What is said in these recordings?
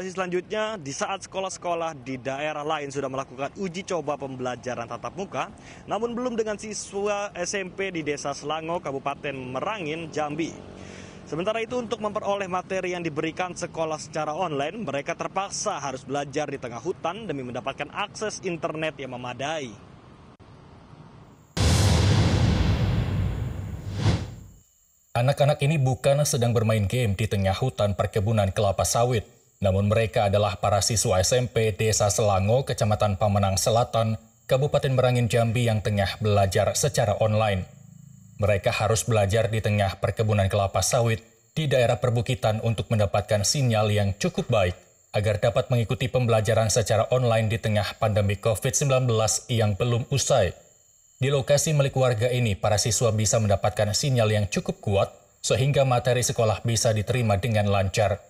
Selanjutnya, di saat sekolah-sekolah di daerah lain sudah melakukan uji coba pembelajaran tatap muka, namun belum dengan siswa SMP di Desa Selango, Kabupaten Merangin, Jambi. Sementara itu untuk memperoleh materi yang diberikan sekolah secara online, mereka terpaksa harus belajar di tengah hutan demi mendapatkan akses internet yang memadai. Anak-anak ini bukan sedang bermain game di tengah hutan perkebunan kelapa sawit, namun mereka adalah para siswa SMP Desa Selango, Kecamatan Pamenang Selatan, Kabupaten Merangin Jambi yang tengah belajar secara online. Mereka harus belajar di tengah perkebunan kelapa sawit di daerah perbukitan untuk mendapatkan sinyal yang cukup baik agar dapat mengikuti pembelajaran secara online di tengah pandemi COVID-19 yang belum usai. Di lokasi milik warga ini, para siswa bisa mendapatkan sinyal yang cukup kuat sehingga materi sekolah bisa diterima dengan lancar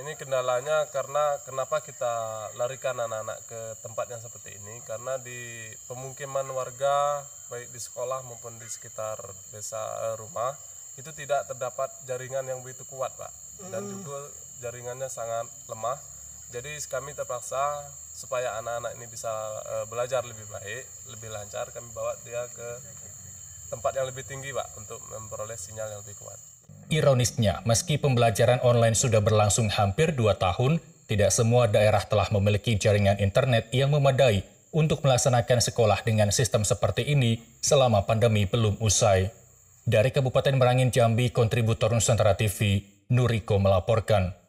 ini kendalanya karena kenapa kita larikan anak-anak ke tempat yang seperti ini karena di pemukiman warga baik di sekolah maupun di sekitar desa eh, rumah itu tidak terdapat jaringan yang begitu kuat pak dan hmm. juga jaringannya sangat lemah jadi kami terpaksa supaya anak-anak ini bisa eh, belajar lebih baik lebih lancar kami bawa dia ke tempat yang lebih tinggi Pak untuk memperoleh sinyal yang lebih kuat. Ironisnya, meski pembelajaran online sudah berlangsung hampir 2 tahun, tidak semua daerah telah memiliki jaringan internet yang memadai untuk melaksanakan sekolah dengan sistem seperti ini selama pandemi belum usai. Dari Kabupaten Merangin Jambi, kontributor Nusantara TV, Nuriko melaporkan.